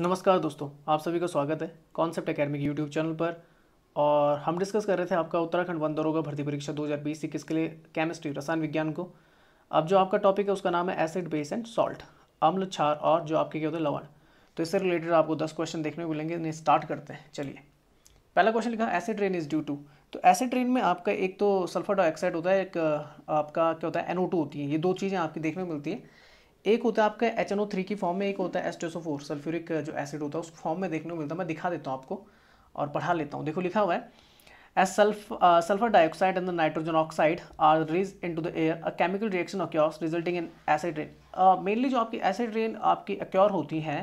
नमस्कार दोस्तों आप सभी का स्वागत है कॉन्सेप्ट अकेडमिक यूट्यूब चैनल पर और हम डिस्कस कर रहे थे आपका उत्तराखंड वन दरोगा भर्ती परीक्षा 2020 किसके लिए केमिस्ट्री रसायन विज्ञान को अब जो आपका टॉपिक है उसका नाम है एसिड बेस एंड सॉल्ट अम्ल क्षार और जो आपके क्या होते हैं लवण तो इससे रिलेटेड आपको दस क्वेश्चन देखने को मिलेंगे इन्हें स्टार्ट करते हैं चलिए पहला क्वेश्चन लिखा acid rain is due to तो एसिड रेन में आपका एक तो सल्फर डाइऑक्साइड होता है एक आपका क्या होता है एनओ होती है ये दो चीज़ें आपकी देखने को मिलती है एक होता है आपका एच एन थ्री की फॉर्म में एक होता है फोर सल्फ्यूरिक जो एसिड होता है उस फॉर्म में देखने को मिलता है मैं दिखा देता हूँ आपको और पढ़ा लेता हूँ देखो लिखा हुआ है S sulph sulphur dioxide and the nitrogen oxide are rise into the air a chemical reaction occurs resulting in acid rain mainly जो आपकी एसिड रेन आपकी अक्योर होती हैं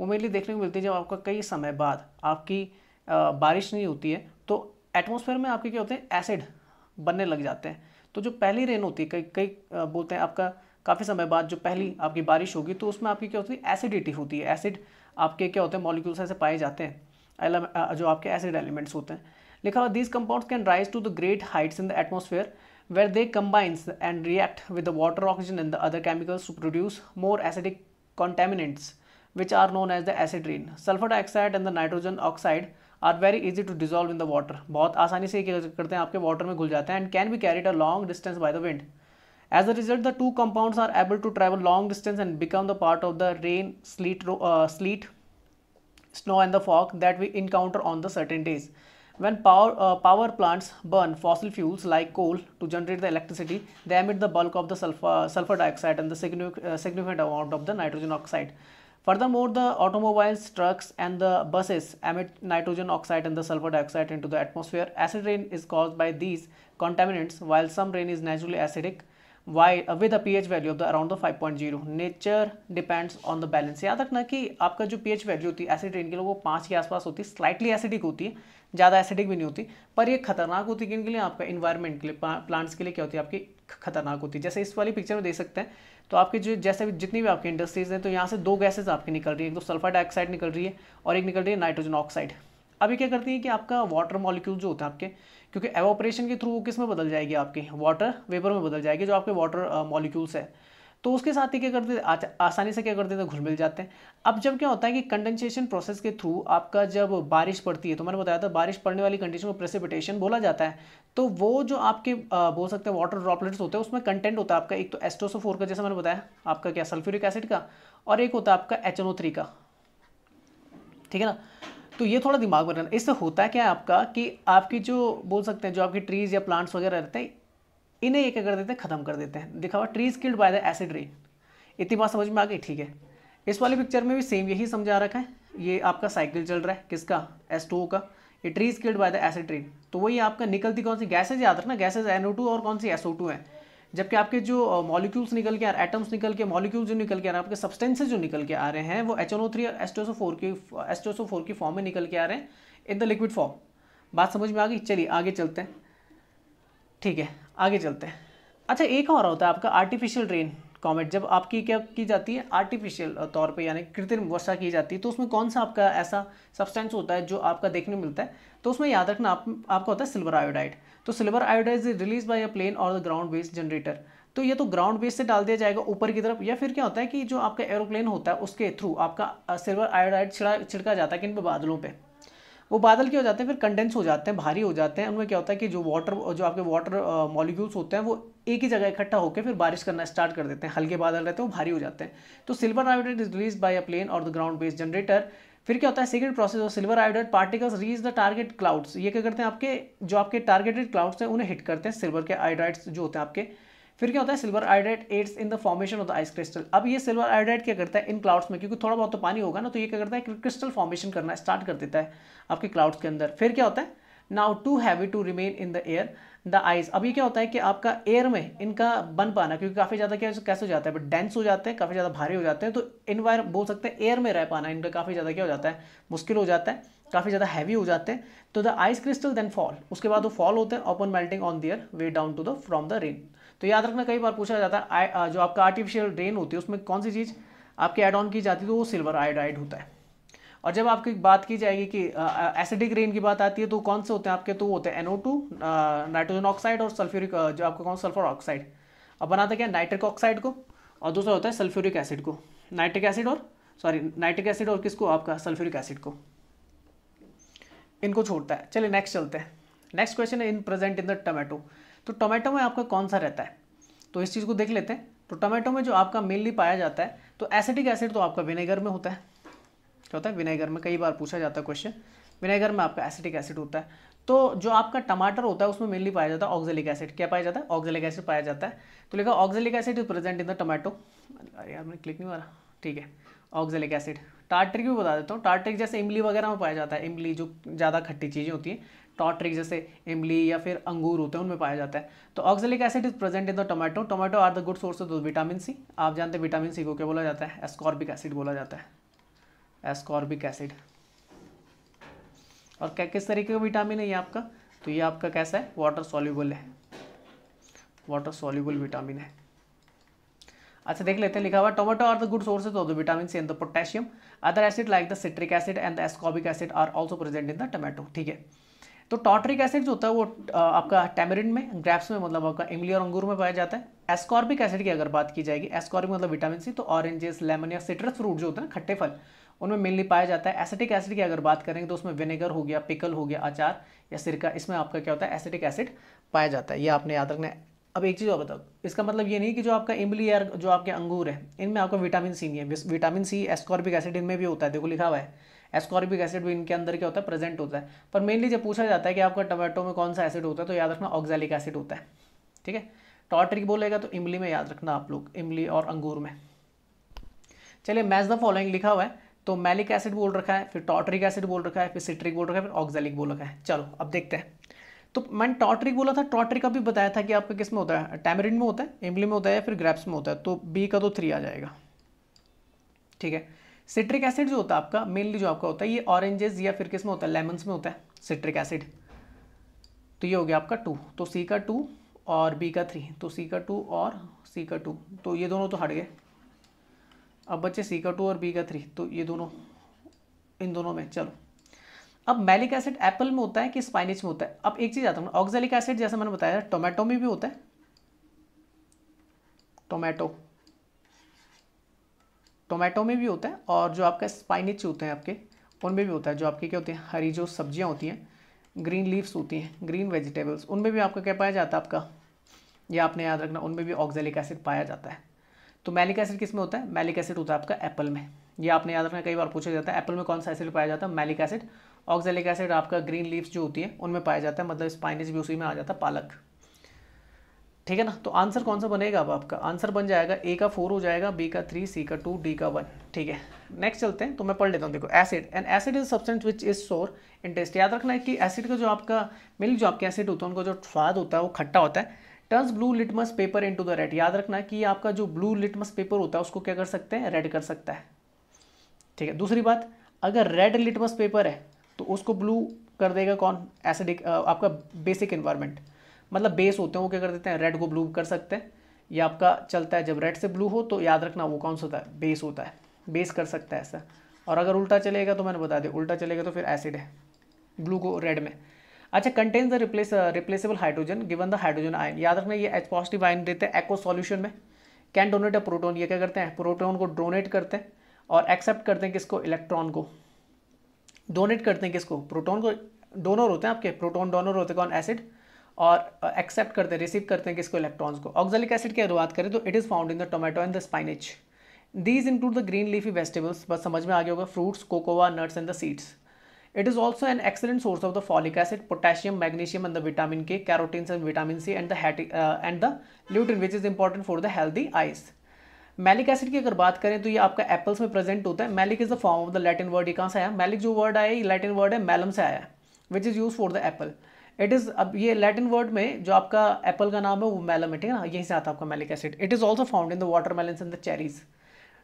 वो मेनली देखने को मिलती है जब आपका कई समय बाद आपकी uh, बारिश नहीं होती है तो एटमोसफेयर में आपके क्या होते हैं एसिड बनने लग जाते हैं तो जो पहली रेन होती है कई कई uh, बोलते हैं आपका काफ़ी समय बाद जो पहली आपकी बारिश होगी तो उसमें आपकी क्या होती है एसिडिटी होती है एसिड आपके क्या होते हैं मॉलिक्यूल्स ऐसे पाए जाते हैं जो आपके एसिड एलिमेंट्स होते हैं लिखा हुआ these compounds can rise to the great heights in the atmosphere where they combines and react with the water oxygen and the other chemicals to produce more acidic contaminants which are known as the acid rain sulphur dioxide and the nitrogen oxide are very easy to dissolve in the water बहुत आसानी से ये करते हैं आपके water में घुल जाते हैं and can be carried a long distance by the wind As a result, the two compounds are able to travel long distance and become the part of the rain, sleet, uh, sleet snow and the fog that we encounter on the certain days. When power, uh, power plants burn fossil fuels like coal to generate the electricity, they emit the bulk of the sulfur, uh, sulfur dioxide and the significant, uh, significant amount of the nitrogen oxide. Furthermore, the automobiles, trucks and the buses emit nitrogen oxide and the sulfur dioxide into the atmosphere. Acid rain is caused by these contaminants while some rain is naturally acidic why with a P H value of the around the zero nature depends on the balance याद रखना कि आपका जो P H value होती है acid rain के लिए वो पाँच के आसपास होती है स्लाइटली एसिडिक होती है ज़्यादा एसिडिक भी नहीं होती पर ये खतरनाक होती है कि इनके लिए आपका इन्वायरमेंट के लिए प्लांट्स के लिए क्या होती है आपकी खतरनाक होती है जैसे इस वाली पिक्चर में देख सकते हैं तो आपके जो जैसे भी जितनी भी आपकी इंडस्ट्रीज़ हैं तो यहाँ से दो गैसेज आपकी निकल रही है एक तो सल्फर डाइऑक्साइड निकल रही है और एक निकल रही है नाइट्रोजन ऑक्साइड अभी क्या करती है कि आपका वाटर मॉलिक्यूल जो होता है आपके क्योंकि एवोपरेशन के थ्रू वो किस में बदल जाएगी आपके वाटर वेपर में बदल जाएगी जो आपके वाटर मॉलिक्यूल्स है तो उसके साथ ही क्या करते हैं आसानी से क्या करते हैं घुल मिल जाते हैं अब जब क्या होता है कि कंडेंसेशन प्रोसेस के थ्रू आपका जब बारिश पड़ती है तो मैंने बताया था बारिश पड़ने वाली कंडीशन को प्रेसिपिटेशन बोला जाता है तो वो जो आपके बोल सकते हैं वाटर ड्रॉपलेट्स होते हैं उसमें कंटेंट होता है आपका एक तो एस्टोसोफोर का जैसे मैंने बताया आपका क्या सल्फ्यूरिक एसिड का और एक होता है आपका एच का ठीक है ना तो ये थोड़ा दिमाग में रहना इससे होता क्या है आपका कि आपकी जो बोल सकते हैं जो आपकी ट्रीज़ या प्लांट्स वगैरह रहते हैं इन्हें ये क्या कर देते हैं ख़त्म कर देते हैं दिखावा हुआ trees killed by the acid rain इतनी बात समझ में आ गई ठीक है इस वाली पिक्चर में भी सेम यही समझा रखा है ये आपका साइकिल चल रहा है किसका एस का ये trees killed by the acid rain तो वही आपका निकलती कौन सी गैसेज याद रखना गैसेज एनओ और कौन सी एसओ है जबकि आपके जो मॉलिक्यूल्स निकल के आ रहे एटम्स निकल के मॉलिक्यूल जो निकल के आ रहे हैं आपके सब्सटेंसेज जो निकल के आ रहे हैं वो एच एन ओ थ्री और एस्टोसो फोर की एस्टोसो फोर की फॉर्म में निकल के आ रहे हैं इन द लिक्विड फॉर्म बात समझ में आ गई चलिए आगे चलते हैं ठीक है आगे चलते हैं अच्छा एक और होता है आपका आर्टिफिशियल रेन कॉमेट जब आपकी क्या की जाती है आर्टिफिशियल तौर पर यानी कृत्रिम वर्षा की जाती है तो उसमें कौन सा आपका ऐसा सब्सटेंस होता है जो आपका देखने में मिलता है तो उसमें याद रखना आप, आपका होता है सिल्वर आयोडाइड तो silver iodide is release by a plane और द ग्राउंड बेस्ड जनरेटर तो ये तो ग्राउंड बेस से डाल दिया जाएगा ऊपर की तरफ या फिर क्या होता है कि जो आपका एरोप्लेन होता है उसके थ्रू आपका सिल्वर आयोडाइड छिड़ा छिड़का जाता है किन पे बादलों पर वो बादल क्या हो जाते हैं फिर कंडेंस हो जाते हैं भारी हो जाते हैं उनमें क्या होता है कि जो वाटर जो आपके वाटर मॉलिक्यूल्स होते हैं वो एक ही जगह इकट्ठा होकर फिर बारिश करना स्टार्ट कर देते हैं हल्के बादल रहते हैं वो भारी हो जाते हैं तो silver iodate is release by a plane और द ग्राउंड बेस्ड जनरेटर फिर क्या होता है second process of silver iodate particles reach the target clouds ये क्या करते हैं आपके जो आपके टारगेटेड क्लाउड्स हैं उन्हें हिट करते हैं सिल्वर के आयोडाइड्स जो होते हैं आपके फिर क्या होता है सिल्वर आइड्रेट aids in the formation of the ice crystal अब ये सिल्वर आइड्रेट क्या करता है इन क्लाउड्स में क्योंकि थोड़ा बहुत तो पानी होगा ना तो ये क्या करता है क्रिस्टल फॉर्मेशन करना स्टार्ट कर देता है आपके क्लाउड्स के अंदर फिर क्या होता है now too heavy to remain in the air the ice अब ये क्या होता है कि आपका एयर में इनका बन पाना क्योंकि काफ़ी ज़्यादा क्या कैसे हो जाता है बट डेंस हो जाते हैं काफ़ी ज़्यादा भारी हो जाते हैं तो इनवायर बोल सकते हैं एयर में रह पाना इनका काफ़ी ज़्यादा क्या हो जाता है मुश्किल हो जाता है काफ़ी ज़्यादा हैवी हो जाते हैं तो the ice crystal then fall उसके बाद वो फॉल होते हैं open melting on their way down to the from the rain तो याद रखना कई बार पूछा जाता है जो आपका आर्टिफिशियल ड्रेन होती है उसमें कौन सी चीज़ आपके एड ऑन की जाती है तो वो सिल्वर आयोडाइड होता है और जब आपकी बात की जाएगी कि एसिडिक रेन की बात आती है तो कौन से होते हैं आपके तो होते हैं एनओ टू नाइट्रोजन ऑक्साइड और सल्फ्यूरिक जो आपका कौन सल्फर ऑक्साइड अब बनाते क्या नाइट्रिक ऑक्साइड को और दूसरा होता है सल्फ्यूरिक एसिड को नाइट्रिक एसिड और सॉरी नाइट्रिक एसिड और किसको आपका सल्फ्यूरिक एसिड को इनको छोड़ता है चलिए नेक्स्ट चलते हैं नेक्स्ट क्वेश्चन है in present in the tomato तो टोमेटो में आपका कौन सा रहता है तो इस चीज़ को देख लेते हैं तो टोमेटो में जो आपका मेनली पाया जाता है तो एसिटिक एसिड तो आपका विनेगर में होता है क्या होता है विनेगर में कई बार पूछा जाता है क्वेश्चन विनेगर में आपका एसिटिक एसिड होता है तो जो आपका टमाटर होता है उसमें मेनली पाया जाता है ऑक्जेलिक एसिड क्या पाया जाता है ऑक्जेलिक एसिड पाया जाता है तो लिखा oxalic acid is present in the tomato अरे यार मैं क्लिक नहीं मारा ठीक है ऑक्जेलिक एसिड टार्ट्रिक भी बता देता हूँ टार्ट्रिक जैसे इमली वगैरह में पाया जाता है इमली जो ज़्यादा खट्टी चीज़ें होती हैं ट्रिक जैसे इमली या फिर अंगूर होते हैं उनमें पाया जाता है तो oxalic acid is present in the tomato tomato are the good source of vitamin C आप जानते हैं विटामिन सी को क्या बोला जाता है एस्कॉर्बिक एसिड बोला जाता है एस्कॉर्बिक एसिड और क्या किस तरीके का विटामिन है ये आपका तो ये आपका कैसा है वाटर सॉल्यूबल है वाटर सॉल्यूबल विटामिन है अच्छा देख लेते हैं लिखा हुआ tomato are the good source of the vitamin C and the potassium other acid like the citric acid and the ascorbic acid are also present in the tomato ठीक है तो टॉटरिक एसिड जो होता है वो आपका टेमरिन में ग्रेप्स में मतलब आपका इमली और अंगूर में पाया जाता है एस्कॉर्बिक एसिड की अगर बात की जाएगी एस्कॉर्बिक मतलब विटामिन सी तो ऑरेंजेस लेमन या सिट्रस फ्रूट जो होते हैं खट्टे फल उनमें मेनली पाया जाता है एसिटिक एसिड की अगर बात करेंगे तो उसमें विनेगर हो गया पिकल हो गया अचार या सिरका इसमें आपका क्या होता है एसिटिक एसिड पाया जाता है ये आपने याद रखना है अब एक चीज़ और बताओ इसका मतलब ये नहीं कि जो आपका इमली या जो आपके अंगूर है इनमें आपका विटामिन सी नहीं है विटामिन सी एस्कॉर्बिक एसिड इनमें भी होता है देखो लिखा हुआ है एस्कॉर्बिक एसिड भी इनके अंदर क्या होता है प्रेजेंट होता है पर मेनली जब पूछा जाता है कि आपका टमाटो में कौन सा एसिड होता है तो याद रखना ऑक्जेलिक एसिड होता है ठीक है टॉटरिक बोलेगा तो इमली में याद रखना आप लोग इमली और अंगूर में चलिए मैच द फॉलोइंग लिखा हुआ है तो मैलिक एसिड बोल रखा है फिर टॉटरिक एसिड बोल रखा है फिर सिट्रिक बोल रखा है फिर ऑक्जेलिक बोल रखा है चलो अब देखते हैं तो मैंने टॉटरिक बोला था टॉटरिक अभी बताया था कि आपका किस में होता है टैमरिन में होता है इमली में होता है या फिर ग्रेप्स में होता है तो बी का तो थ्री आ जाएगा ठीक है सिट्रिक एसिड जो होता है आपका मेनली जो आपका होता है ये ऑरेंजेस या फिर किस में होता है लेमन्स में होता है सिट्रिक एसिड तो ये हो गया आपका टू तो सी का टू और बी का थ्री तो सी का टू और सी का टू तो ये दोनों तो हट गए अब बच्चे सी का टू और बी का थ्री तो ये दोनों इन दोनों में चलो अब मैलिक एसिड एप्पल में होता है कि स्पाइनिच में होता है अब एक चीज़ आता हूँ ऑक्जेलिक एसिड जैसे मैंने बताया टोमेटो में भी होता है टोमेटो टोमेटो में भी होता है और जो आपका स्पाइनिच होते हैं आपके उनमें भी होता है जो आपके क्या होते हैं हरी जो सब्जियाँ होती हैं ग्रीन लीव्स होती हैं ग्रीन वेजिटेबल्स उनमें भी आपका क्या पाया जाता है आपका यह आपने याद रखना उनमें भी ऑक्जेलिक एसिड पाया जाता है तो मैलिक एसिड किस में होता है मैलिक एसिड होता है आपका एप्पल में ये आपने याद रखना कई बार पूछा जाता है एप्पल में कौन सा एसिड पाया जाता है मैलिक एसिड ऑक्जेलिक एसिड आपका ग्रीन लीव्स जो होती है उनमें पाया जाता है मतलब स्पाइनिस भी उसी में आ जाता है पालक ठीक है ना तो आंसर कौन सा बनेगा अब आपका आंसर बन जाएगा ए का फोर हो जाएगा बी का थ्री सी का टू डी का वन ठीक है नेक्स्ट चलते हैं तो मैं पढ़ लेता हूँ देखो acid and acid is substance which is sour in test याद रखना है कि एसिड का जो आपका मिल्क जो आपके एसिड होता है उनका जो स्वाद होता है वो खट्टा होता है turns blue litmus paper in the red याद रखना है कि आपका जो ब्लू लिटमस पेपर होता है उसको क्या कर सकते हैं रेड कर सकता है ठीक है दूसरी बात अगर रेड लिटमस पेपर है तो उसको ब्लू कर देगा कौन एसिडिक आपका बेसिक इन्वायरमेंट मतलब बेस होते हैं वो क्या कर देते हैं रेड को ब्लू कर सकते हैं ये आपका चलता है जब रेड से ब्लू हो तो याद रखना वो कौन सा होता है बेस होता है बेस कर सकता है ऐसा और अगर उल्टा चलेगा तो मैंने बता दिया उल्टा चलेगा तो फिर एसिड है ब्लू को रेड में अच्छा contain the replace replaceable hydrogen given the hydrogen ion याद रखना ये एच पॉजिटिव आयन देते हैं एक्ो सॉल्यूशन में कैन डोनेट अ प्रोटोन ये क्या करते हैं प्रोटोन को डोनेट करते हैं और एक्सेप्ट करते हैं किसको इलेक्ट्रॉन को डोनेट करते हैं किसको प्रोटोन को डोनर होते हैं आपके प्रोटोन डोनर होते हैं कौन एसिड और एक्सेप्ट uh, करते हैं रिसीव करते हैं किसको इलेक्ट्रॉन्स को ऑक्जेलिक एसिड की अगर करें तो it is found in the tomato and the spinach these include the green leafy vegetables बस समझ में आगे होगा fruits cocoa nuts and the seeds it is also an excellent source of the folic acid potassium magnesium and the vitamin K carotenes and vitamin C and the and the lutein which is important for the healthy eyes malic acid की अगर बात करें तो ये आपका apples में present होता है malic is the form of the Latin word ये कहाँ से आया मैलिक जो वर्ड आया ये लैटिन वर्ड है मैलम से आया which is use for the apple it is अब ये लैटिन वर्ड में जो आपका एप्पल का नाम है वो मेलम है ठीक है ना यहीं से आता है आपका malic acid it is also found in the watermelon in the cherries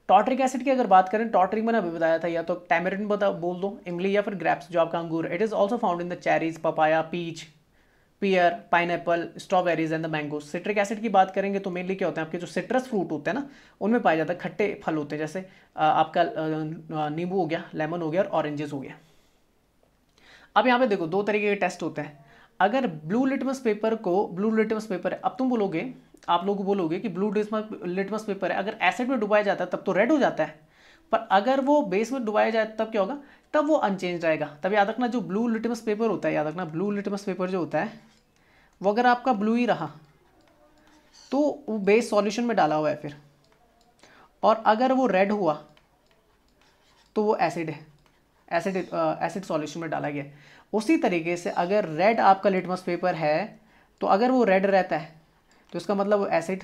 tartaric acid की अगर बात करें टॉटरिक मैंने अभी बताया था या तो टैमरिन बता बोल दो इमली या फिर ग्रैप्स जो आपका अंगूर it is also found in the cherries papaya peach pear pineapple strawberries and the mango citric acid की बात करेंगे तो मेनली क्या होते हैं आपके जो सिट्रस फ्रूट होते हैं ना उनमें पाया जाता है खट्टे फल होते हैं जैसे आपका नींबू हो गया लेमन हो गया और ऑरेंजेस हो गया अब यहाँ पे देखो दो तरीके के टेस्ट होते हैं अगर ब्लू लिटमस पेपर को ब्लू लिटमस पेपर है अब तुम बोलोगे आप लोग बोलोगे कि ब्लू लिटमस पेपर है अगर एसिड में डुबाया जाता है तब तो रेड हो जाता है पर अगर वो बेस में डुबाया जाए तब क्या होगा तब वो अनचेंज रहेगा तब याद रखना जो ब्लू लिटमस पेपर होता है याद रखना ब्लू लिटमस पेपर जो होता है वो अगर आपका ब्लू ही रहा तो वो बेस सॉल्यूशन में डाला हुआ है फिर और अगर वो रेड हुआ तो वो एसिड है एसिड एसिड सॉल्यूशन में डाला गया उसी तरीके से अगर रेड आपका लिटमस पेपर है तो अगर वो रेड रहता है तो इसका मतलब एसिड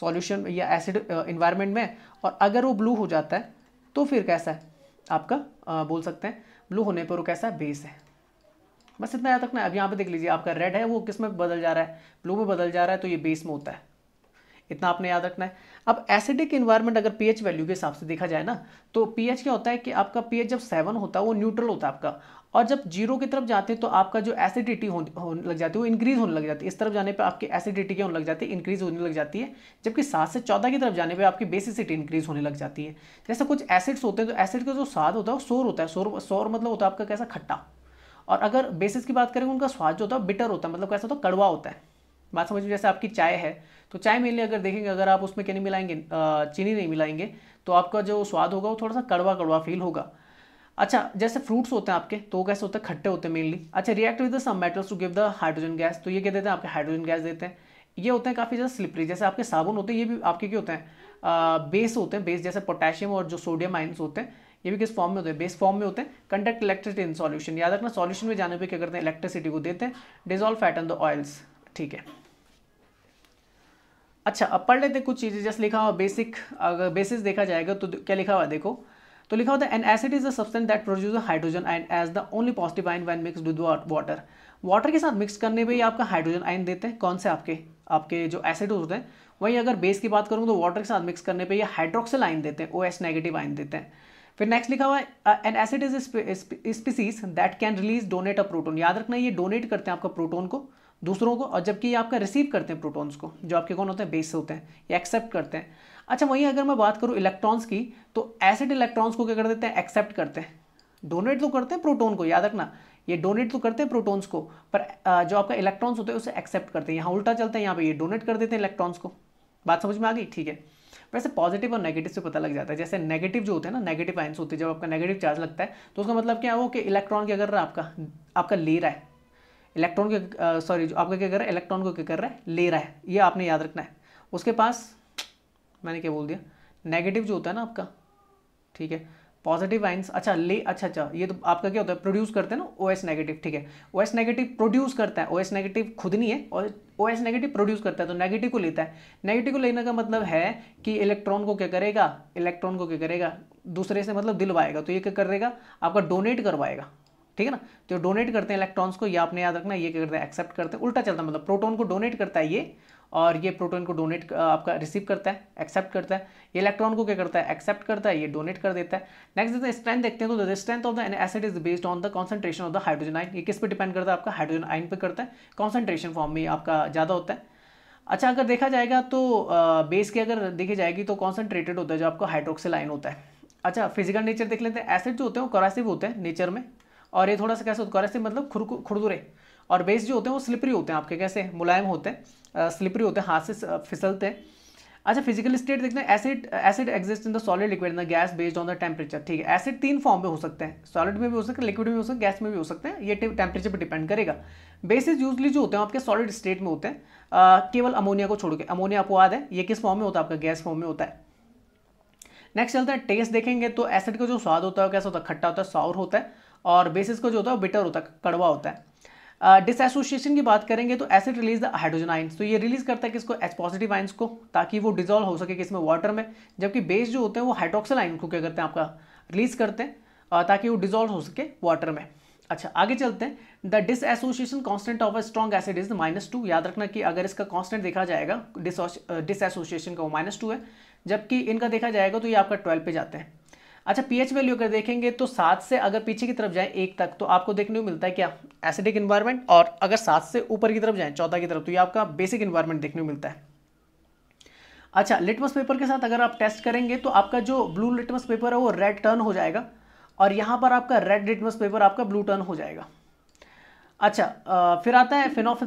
सॉल्यूशन या एसिड इन्वायरमेंट में और अगर वो ब्लू हो जाता है तो फिर कैसा है आपका आ, बोल सकते हैं ब्लू होने पर वो कैसा है बेस है बस इतना याद रखना अब यहाँ पे देख लीजिए आपका रेड है वो किस में बदल जा रहा है ब्लू में बदल जा रहा है तो ये बेस में होता है इतना आपने याद रखना है अब एसिडिक इन्वायरमेंट अगर पीएच वैल्यू के हिसाब से देखा जाए ना तो पीएच क्या होता है कि आपका पीएच जब सेवन होता है वो न्यूट्रल होता है आपका और जब जीरो की तरफ जाते हैं तो आपका जो एसिडिटी हो, लग जाती है वो इंक्रीज होने लग जाती है इस तरफ जाने पर आपकी एसिडिटी क्या होने लग जाती है इंक्रीज होने लग जाती है जबकि सात से चौदह की तरफ जाने पर आपकी बेसिसिटी इंक्रीज होने लग जाती है जैसे कुछ एसिड्स होते हैं तो एसिड का जो स्वाद होता है वो सोर होता है सोर सोर मतलब होता है आपका कैसा खट्टा और अगर बेसिस की बात करें उनका स्वाद जो होता है बिटर होता है मतलब कैसा होता तो है कड़वा होता है बात समझ में जैसे आपकी चाय है तो चाय मेनली अगर देखेंगे अगर आप उसमें क्या नहीं मिलाएंगे चीनी नहीं मिलाएंगे तो आपका जो स्वाद होगा वो थोड़ा सा कड़वा कड़वा फील होगा अच्छा जैसे फ्रूट्स होते हैं आपके तो वो कैसे होते हैं खट्टे होते हैं मेनली अच्छा react with the some metals to give the hydrogen gas तो ये क्या देते हैं आपके हाइड्रोजन गैस देते हैं ये होते हैं काफ़ी ज़्यादा स्लिपरी जैसे आपके साबुन होते हैं ये भी आपके क्या होते हैं बेस होते हैं बेस जैसे पोटेशियम और जो सोडियम आइन्स होते हैं ये भी किस फॉर्म में होते हैं बेस फॉर्म में होते हैं कंडक्ट इलेक्ट्रिसिटी इन सॉल्यूशन याद रखना सॉल्यूशन में जाने पे क्या करते हैं इलेक्ट्रिसिटी को देते हैं dissolve fat and the oils ठीक है अच्छा अब पढ़ लेते कुछ चीज़ें जैसे लिखा हुआ बेसिक अगर बेसिस देखा जाएगा तो क्या लिखा हुआ देखो तो लिखा होता है an acid is the substance that produce hydrogen ion as the only positive ion when mix with water water के साथ मिक्स करने पर ही आपका हाइड्रोजन आइन देते हैं कौन से आपके आपके जो एसिड होते हैं वहीं अगर बेस की बात करूँ तो वाटर के साथ मिक्स करने पर ये हाइड्रोक्सल आइन देते हैं ओ एस नेगेटिव आइन देते हैं फिर नेक्स्ट लिखा हुआ है an acid is species that can release donate a proton याद रखना ये डोनेट करते हैं आपका प्रोटोन को दूसरों को और जबकि ये आपका रिसीव करते हैं प्रोटॉन्स को जो आपके कौन होते हैं बेस होते हैं या एक्सेप्ट करते हैं अच्छा वहीं अगर मैं बात करूँ इलेक्ट्रॉन्स की तो एसिड इलेक्ट्रॉन्स को क्या कर देते हैं एक्सेप्ट करते हैं डोनेट तो करते हैं प्रोटोन को याद रखना ये डोनेट तो करते हैं प्रोटोन्स को पर जो आपका इलेक्ट्रॉन्स होते हैं उसे एक्सेप्ट करते हैं यहाँ उल्टा चलता है यहाँ पर ये डोनेट कर देते हैं इलेक्ट्रॉन्स को बात समझ में आ गई ठीक है वैसे पॉजिटिव और नेगेटिव से पता लग जाता है जैसे नेगेटिव जो होते हैं ना नेगेटिव आइंस होते हैं जब आपका नेगेटिव चार्ज लगता है तो उसका मतलब क्या है वो कि इलेक्ट्रॉन क्या कर रहा है आपका आपका ले रहा है इलेक्ट्रॉन के सॉरी जो आपका क्या कर रहा है इलेक्ट्रॉन को क्या कर रहा है ले रहा है ये आपने याद रखना है उसके पास मैंने क्या बोल दिया नेगेटिव जो होता है ना आपका ठीक है पॉजिटिव आइंस अच्छा ले अच्छा अच्छा ये तो आपका क्या होता है प्रोड्यूस करते हैं ना ओ एस नेगेटिव ठीक है ओ एस नेगेटिव प्रोड्यूस करता है ओ एस नेगेटिव खुद नहीं है और ओ एस नेगेटिव प्रोड्यूस करता है तो नेगेटिव को लेता है नेगेटिव को लेने का मतलब है कि इलेक्ट्रॉन को क्या करेगा इलेक्ट्रॉन को क्या करेगा दूसरे से मतलब दिलवाएगा तो ये क्या करेगा आपका डोनेट करवाएगा ठीक है ना तो डोनेट करते हैं इलेक्ट्रॉन्स को ये आपने याद रखना ये क्या करते हैं एक्सेप्ट करते हैं उल्टा चलता है मतलब प्रोटोन को डोनेट करता है ये और ये प्रोटोन को डोनेट आपका रिसीव करता है एक्सेप्ट करता है ये इलेक्ट्रॉन को क्या करता है एक्सेप्ट करता है ये डोनेट कर देता है नेक्स्ट देखते हैं स्ट्रेंथ देखते हैं तो strength of the acid is based on the concentration of the hydrogen ion ये किस पर डिपेंड करता है आपका हाइड्रोजन आइन पर करता है कॉन्सेंट्रेशन फॉर्म में आपका ज़्यादा होता है अच्छा अगर देखा जाएगा तो बेस की अगर देखी जाएगी तो कॉन्सेंट्रेटेड होता है जो आपका हाइड्रोक्सिल आइन होता है अच्छा फिजिकल नेचर देख लेते हैं एसिड जो होते हैं वो करासिव होते हैं नेचर में और ये थोड़ा सा कैसे होता है मतलब खुरदुरे और बेस जो होते हैं वो स्लिपरी होते हैं आपके कैसे मुलायम होते हैं स्लिपरी होते हैं हाथ से फिसलते हैं अच्छा फिजिकल स्टेट देखते हैं acid acid exist in the solid liquid in the gas based on the temperature ठीक है एसिड तीन फॉर्म में हो सकते हैं सॉलिड में भी हो सकते हैं लिक्विड में भी हो सकते हैं गैस में भी हो सकते हैं ये टेम्परेचर पर डिपेंड करेगा बेसिस यूजली जो होते हैं आपके सॉलिड स्टेट में होते हैं केवल अमोनिया को छोड़ के अमोनिया अपवाद है ये किस फॉर्म में होता है आपका गैस फॉर्म में होता है नेक्स्ट चलते हैं टेस्ट देखेंगे तो एसिड का जो स्वाद होता है कैसा होता है खट्टा होता है साउर होता है और बेसिस का जो होता है बिटर होता है कड़वा होता है डिसोसिएशन uh, की बात करेंगे तो acid release the hydrogen ions तो ये रिलीज करता है किसको एच पॉजिटिव आइंस को ताकि वो डिजोल्व हो सके किसमें वाटर में जबकि बेस जो होते हैं वो हाइड्रोक्सल आइन को क्या करते हैं आपका रिलीज करते हैं ताकि वो डिजोल्व हो सके वाटर में अच्छा आगे चलते हैं the dissociation constant of a strong acid is minus two याद रखना कि अगर इसका कॉन्स्टेंट देखा जाएगा डिसोसिएशन का वो माइनस टू है जबकि इनका देखा जाएगा तो ये आपका ट्वेल्व पे जाते हैं अच्छा पीएच वैल्यू अगर देखेंगे तो सात से अगर पीछे की तरफ जाएं एक तक तो आपको देखने को मिलता है क्या एसिडिक इन्वायरमेंट और अगर सात से ऊपर की तरफ जाएं चौदह की तरफ तो ये आपका बेसिक इन्वायरमेंट देखने को मिलता है अच्छा लिटमस पेपर के साथ अगर आप टेस्ट करेंगे तो आपका जो ब्लू लिटमस पेपर है वो रेड टर्न हो जाएगा और यहाँ पर आपका रेड लिटमस पेपर आपका ब्लू टर्न हो जाएगा अच्छा फिर आता है फिनोफ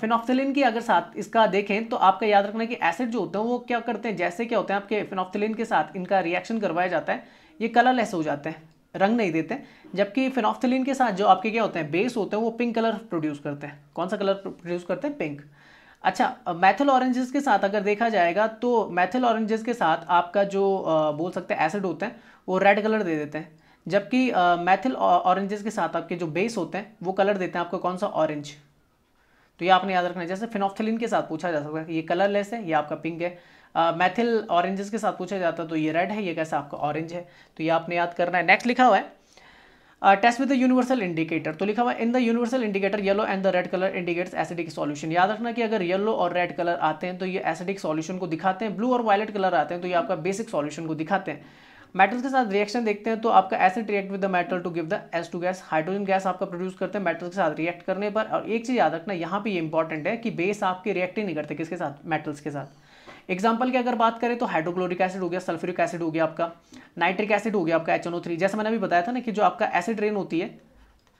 फिनोफ्थिलिन की अगर साथ इसका देखें तो आपका याद रखना कि एसिड जो होते हैं वो क्या करते हैं जैसे क्या होते हैं आपके फिनोफ्थिलिन के साथ इनका रिएक्शन करवाया जाता है ये कलरलेस हो जाते हैं रंग नहीं देते जबकि फिनोफ्थिलिन के साथ जो आपके क्या होते हैं बेस होते हैं वो पिंक कलर प्रोड्यूस करते हैं कौन सा कलर प्रोड्यूस करते हैं पिंक अच्छा मैथिल ऑरेंजेस के साथ अगर देखा जाएगा तो मैथिल ऑरेंजेस के साथ आपका जो बोल सकते हैं एसिड होते हैं वो रेड कलर दे देते हैं जबकि मैथिल ऑरेंजेस के साथ आपके जो बेस होते हैं वो कलर देते हैं आपको कौन सा ऑरेंज तो ये आपने याद रखना है जैसे फिनोफ्थलिन के साथ पूछा जा सकता है ये कलरलेस है ये आपका पिंक है मैथिल ऑरेंजेस के साथ पूछा जाता है तो ये रेड है ये कैसा आपका ऑरेंज है तो ये आपने याद करना है नेक्स्ट लिखा हुआ है test with the universal indicator तो लिखा हुआ in the universal indicator yellow and the red colour indicates acidic solution याद रखना कि अगर येलो और रेड कलर आते हैं तो ये एसिडिक सॉल्यूशन को दिखाते हैं ब्लू और वायलेट कलर आते हैं तो ये आपका बेसिक सॉल्यूशन को दिखाते हैं मेटल्स के साथ रिएक्शन देखते हैं तो आपका acid react with the metal to give the S two gas hydrogen gas आपका प्रोड्यूस करते हैं मेटल्स के साथ रिएक्ट करने पर और एक चीज़ याद रखना यहाँ पे ये इंपॉर्टेंट है कि बेस आपके रिएक्ट ही नहीं करते किसके साथ मेटल्स के साथ एग्जाम्पल की अगर बात करें तो हाइड्रोक्लोरिक एसिड हो गया सल्फ्यूरिक एसिड हो गया आपका नाइट्रिक एसिड हो गया आपका एच थ्री जैसे मैंने अभी बताया था ना कि जो आपका एसिड रेन होती है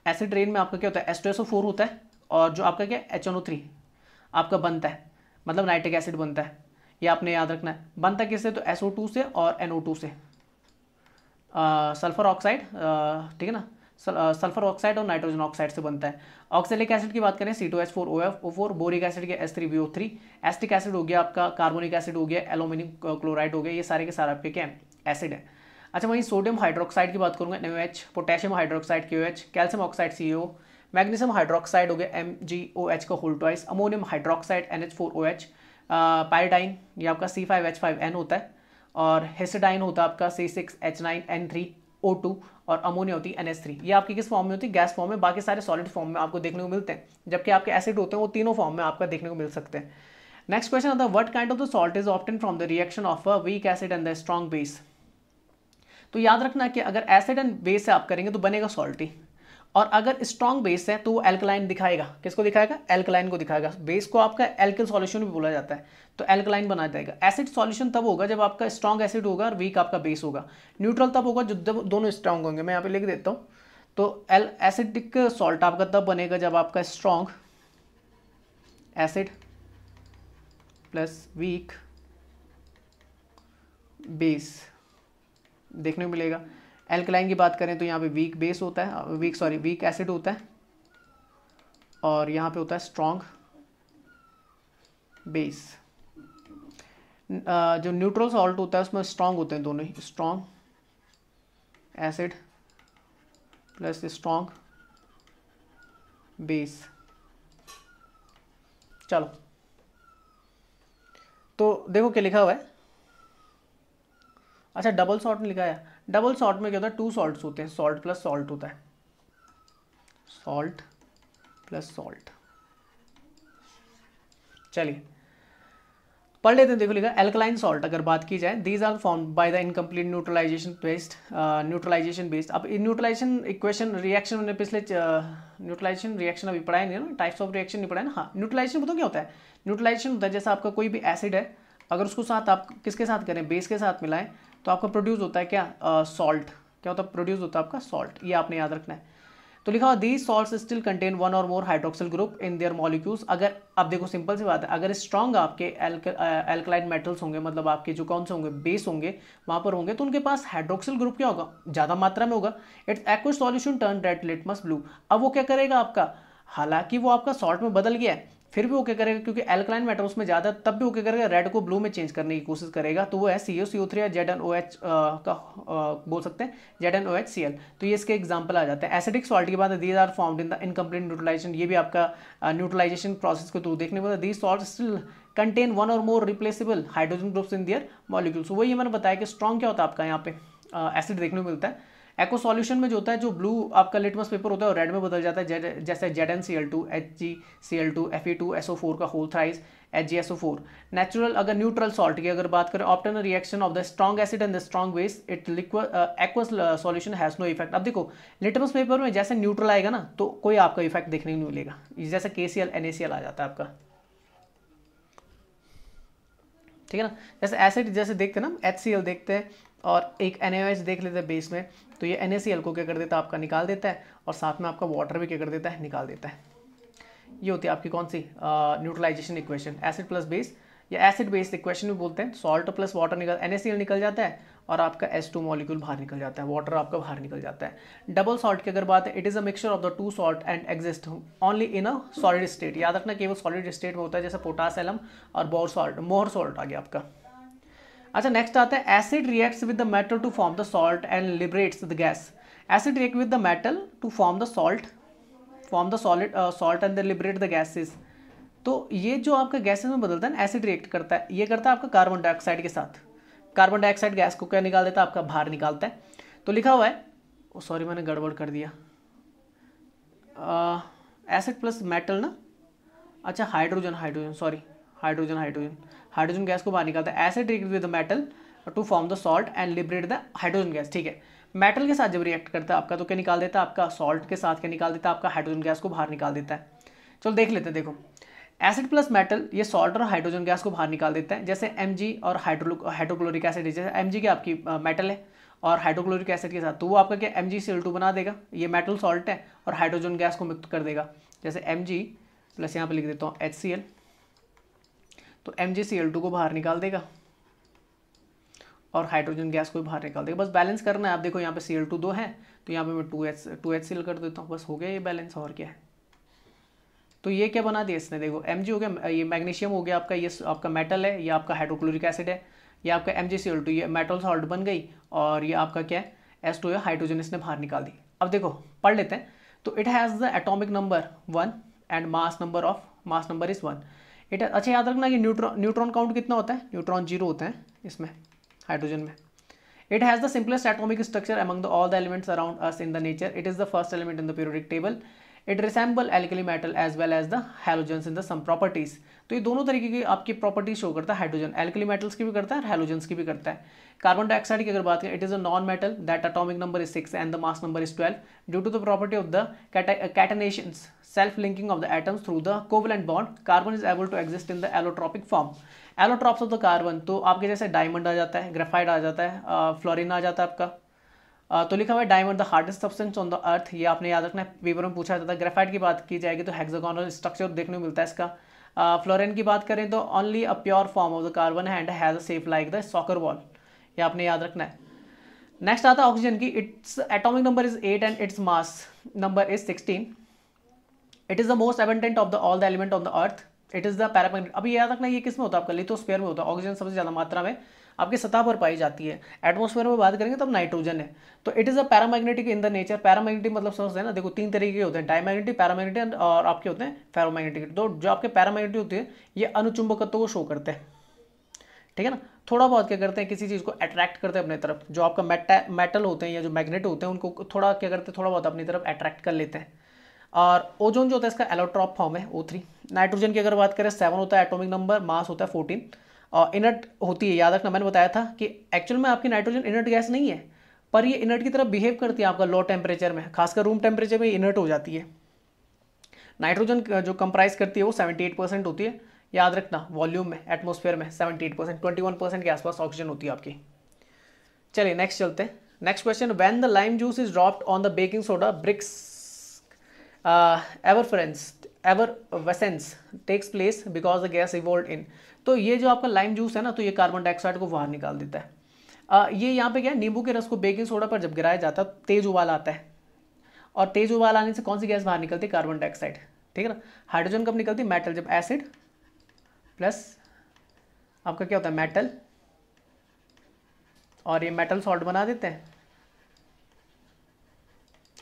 एसिड रेन में आपका क्या होता है एस फोर होता है और जो आपका क्या एच थ्री आपका बनता है मतलब नाइट्रिक एसिड बनता है ये आपने याद रखना है बनता किससे तो एसओ टू से और एनओ टू से सल्फर ऑक्साइड ठीक है ना सल्फर ऑक्साइड और नाइट्रोजन ऑक्साइड से बनता है ऑक्सैलिक एसिड की बात करें C two H four O F O four boric acid के S three V O three acetic acid हो गया आपका कार्बोनिक एसिड हो गया एलोमिनियम क्लोराइड हो गया ये सारे के सारे आपके क्या एसिड है अच्छा वहीं सोडियम हाइड्रोक्साइड की बात करूँगा N H potassium hydroxide K O H calcium oxide C O magnesium hydroxide हो गया एम जी ओ एच का whole twice ammonium hydroxide N H four O H pyridine ये आपका C five H five N होता है और histidine होता है आपका C six H nine N three O two और अमोनिया होती है एन एस थ्री ये आपकी किस फॉर्म में होती है गैस फॉर्म में बाकी सारे सॉलिड फॉर्म में आपको देखने को मिलते हैं जबकि आपके एसिड होते हैं वो तीनों फॉर्म में आपका देखने को मिल सकते हैं नेक्स्ट क्वेश्चन आता है what kind of the salt is obtain from the reaction of a weak acid and the strong base तो याद रखना कि अगर एसिड एंड बेस से आप करेंगे तो बनेगा सॉल्ट ही और अगर स्ट्रॉन्ग बेस है तो वो एल्कलाइन दिखाएगा किसको दिखाएगा एल्कलाइन को दिखाएगा बेस को आपका एल्किल सॉल्यूशन भी बोला जाता है तो एल्कलाइन बना जाएगा एसिड सॉल्यूशन तब होगा जब आपका स्ट्रॉन्ग एसिड होगा और वीक आपका बेस होगा न्यूट्रल तब होगा जब दोनों स्ट्रांग होंगे मैं यहाँ पे लिख देता हूँ तो एल एसिडिक सॉल्ट आपका तब बनेगा जब आपका strong acid plus weak base देखने को मिलेगा एल्कलाइन की बात करें तो यहाँ पे वीक बेस होता है वीक सॉरी वीक एसिड होता है और यहाँ पे होता है स्ट्रॉन्ग बेस uh, जो न्यूट्रल सॉल्ट होता है उसमें स्ट्रॉन्ग होते हैं दोनों ही strong acid plus strong base चलो तो देखो क्या लिखा हुआ है अच्छा डबल सॉल्ट लिखा है डबल सॉल्ट में क्या होता है टू सॉल्ट होते हैं सॉल्ट प्लस सॉल्ट होता है सॉल्ट प्लस सॉल्ट चलिए पढ़ लेते हैं देखो लिखा एल्कलाइन सॉल्ट अगर बात की जाए these are form by the incomplete neutralisation based neutralisation based अब न्यूट्रलाइजेशन इक्वेशन रिएक्शन उन्होंने पिछले न्यूट्रलाइजेशन uh, रिएक्शन अभी पढ़ाए नहीं ना टाइप्स ऑफ रिएक्शन नहीं पढ़ाए ना हाँ न्यूट्रलाइजेशन बताओ क्या होता है न्यूट्रलाइजेशन होता है जैसे आपका कोई भी एसिड है अगर उसको साथ आप किसके साथ करें बेस के साथ मिलाएं तो आपका प्रोड्यूस होता है क्या सॉल्ट uh, क्या होता है प्रोड्यूस होता है आपका सॉल्ट ये आपने याद रखना है तो लिखा हुआ these salt still contain one or more hydroxyl group in their molecules अगर आप देखो सिंपल सी बात है अगर स्ट्रॉन्ग आपके एल्कलाइन मेटल्स होंगे मतलब आपके जो कौन से होंगे बेस होंगे वहाँ पर होंगे तो उनके पास हाइड्रोक्सिल ग्रुप क्या होगा ज़्यादा मात्रा में होगा its aqueous solution turn red litmus blue अब वो क्या करेगा आपका हालांकि वो आपका सॉल्ट में बदल गया है फिर भी ओके करेगा क्योंकि एल्कलाइन मेटल उसमें ज़्यादा तब भी ओके करेगा रेड को ब्लू में चेंज करने की कोशिश करेगा तो वो है C O C O three या जेड एन ओ एच का आ, बोल सकते हैं Z N O H C L तो ये इसके एग्जाम्पल आ जाते हैं एसिडिक सॉल्ट के बाद these are formed in the incomplete neutralisation ये भी आपका न्यूट्रलाइजेशन प्रोसेस के थ्रू देखने को मिलता है these salt still contain one or more replaceable hydrogen groups in their molecules वही मैंने बताया कि स्ट्रॉन्ग क्या होता है आपका यहाँ पे एसिड देखने को मिलता है एक्व सॉल्यूशन में जो होता है जो ब्लू आपका लिटमस पेपर होता है रेड में बदल जाता है जैसे Z N C L two H G C L two F E two S O four का whole thrice H G S O four natural अगर न्यूट्रल सॉल्ट की अगर बात करें obtain reaction of the strong acid and the strong waste it aqueous solution has no effect अब देखो litmus paper में जैसे न्यूट्रल आएगा ना तो कोई आपका इफेक्ट देखने को नहीं मिलेगा जैसे K C L N A C L आ जाता है आपका ठीक है ना जैसे एसिड जैसे देखते हैं ना एच सी एल देखते हैं और एक एन देख लेते हैं बेस में तो ये एन को क्या कर देता है आपका निकाल देता है और साथ में आपका वाटर भी क्या कर देता है निकाल देता है ये होती है आपकी कौन सी neutralisation equation acid plus base या एसिड बेस्ड इक्वेशन भी बोलते हैं सॉल्ट प्लस वाटर निकल एन निकल जाता है और आपका एस टू मॉलिक्यूल बाहर निकल जाता है वाटर आपका बाहर निकल जाता है डबल सॉल्ट की अगर बात है it is a mixture of the two salt and exist only in a solid state याद रखना केवल सॉलिड स्टेट में होता है जैसे पोटास एलम और बोर सॉल्ट मोहर सॉल्ट आ गया आपका अच्छा नेक्स्ट आता है acid reacts with the metal to form the salt and liberates the gas acid react with the metal to form the salt form the solid salt and the liberate the gases तो ये जो आपका gases में बदलता है ना acid react करता है ये करता है आपका कार्बन डाइऑक्साइड के साथ कार्बन डाइऑक्साइड गैस को क्या निकाल देता है आपका बाहर निकालता है तो लिखा हुआ है ओ सॉरी मैंने गड़बड़ कर दिया एसिड प्लस मेटल ना अच्छा hydrogen hydrogen sorry hydrogen hydrogen hydrogen gas को बाहर निकालता है acid react with metal to form the salt and liberate the hydrogen gas ठीक है मेटल के साथ जब रिएक्ट करता है आपका तो क्या निकाल देता है आपका सॉल्ट के साथ क्या निकाल देता है आपका हाइड्रोजन गैस को बाहर निकाल देता है चलो देख लेते हैं देखो एसिड प्लस मेटल ये सॉल्ट और हाइड्रोजन गैस को बाहर निकाल देता है जैसे एम और हाइड्रोलो हाइड्रोक्लोरिक एसिड जैसे एम की आपकी मेटल है और हाइड्रोक्लोरिक एसिड के साथ तो वो आपका क्या एम जी बना देगा ये मेटल सॉल्ट है और हाइड्रोजन गैस को मुक्त कर देगा जैसे एम जी प्लस यहाँ पर लिख देता हूँ एच सी एल तो एम को बाहर निकाल देगा और हाइड्रोजन गैस को भी बाहर निकाल देगा बस बैलेंस करना है आप देखो यहाँ पे सी दो है तो यहाँ पे मैं टू एच टू एच कर देता हूँ बस हो गया ये बैलेंस और क्या है तो ये क्या बना दिया इसने देखो एम हो गया ये मैग्नीशियम हो गया आपका ये आपका मेटल है ये आपका हाइड्रोक्लोरिक एसिड है ये आपका एम ये मेटल सॉल्ट बन गई और ये आपका क्या है एस टू हाइड्रोजन इसने बाहर निकाल दी अब देखो पढ़ लेते हैं तो it has the atomic number one and mass number of mass number is one it अच्छा याद रखना कि न्यूट्रॉन न्यूट्रॉन काउंट कितना होता है न्यूट्रॉन जीरो होते हैं इसमें हाइड्रोजन में it has the simplest atomic structure among the all the elements around us in the nature it is the first element in the periodic table it resemble alkali metal as well as the halogen in the some properties तो ये दोनों तरीके की आपकी property show करता है hydrogen alkali metals की भी करता है और हाइलोजन की भी करता है कार्बन डाइऑक्साइड की अगर बात करें it is a non metal that atomic number is six and the mass number is twelve due to the property of the catenation linking of the atoms through the covalent bond carbon is able to exist in the allotropic form allotropes of the carbon तो आपके जैसे diamond आ जाता है graphite आ जाता है fluorine uh, आ जाता है आपका तो लिखा हुआ है diamond the hardest substance on the earth ये आपने याद रखना है पेपर में पूछा जाता है ग्रेफाइट की बात की जाएगी तो हेक्सागोनल स्ट्रक्चर देखने को मिलता है इसका फ्लोरिन की बात करें तो only a pure form of the carbon and has a shape like the soccer ball ये आपने याद रखना है नेक्स्ट आता है ऑक्सीजन की its atomic number is eight and its mass number is sixteen it is the most abundant of the all the element on the earth it is the paramagnet अभी याद रखना ये किस में होता है आपका लिथोस्फीयर में होता है ऑक्सीजन सबसे ज़्यादा मात्रा में आपकी सतह पर पाई जाती है एटमोस्फेयर में बात करेंगे तो अब नाइट्रोजन है तो it is a paramagnetic in the nature paramagnetic मतलब समझते हैं ना देखो तीन तरीके के होते हैं डायमैग्नेटिक पैरामैग्नेटिक और आपके होते हैं फेरोमैग्नेटिक तो जो आपके पैरामैग्नेटिक होते हैं ये अनुचुंबकत्व को शो करते हैं ठीक है ना थोड़ा बहुत क्या करते हैं किसी चीज़ को अट्रैक्ट करते हैं अपनी तरफ जो आपका मेटल होते हैं या जो मैग्नेट होते हैं उनको थोड़ा क्या करते हैं थोड़ा बहुत अपनी तरफ अट्रैक्ट कर लेते हैं और ओजोन जो होता है इसका एलोट्रॉप फॉर्म है ओ थ्री नाइट्रोजन की अगर बात करें सेवन होता है एटॉमिक नंबर मास होता है फोर्टीन और इनर्ट होती है याद रखना मैंने बताया था कि एक्चुअल में आपकी नाइट्रोजन इनर्ट गैस नहीं है पर ये इनर्ट की तरफ बिहेव करती है आपका लो टेम्परेचर में खासकर रूम टेम्परेचर में इनर्ट हो जाती है नाइट्रोजन जो कंप्राइज करती है वो एट परसेंट होती है याद रखना वॉल्यूम में एटमोसफेयर में एट परसेंट ट्वेंटी परसेंट के आसपास ऑक्सीजन होती है आपकी चलिए नेक्स्ट चलते हैं next question when the lime juice is dropped on the baking soda brisk effervescence effervescence takes place because the gas evolve in तो ये जो आपका लाइम जूस है ना तो ये कार्बन डाइऑक्साइड को बाहर निकाल देता है आ, uh, ये यहाँ पे क्या है नींबू के रस को बेकिंग सोडा पर जब गिराया जाता है तेज उबाल आता है और तेज उबाल आने से कौन सी गैस बाहर निकलती है कार्बन डाइऑक्साइड ठीक है ना हाइड्रोजन कब निकलती है मेटल जब एसिड प्लस आपका क्या होता है मेटल और ये मेटल सॉल्ट बना देते हैं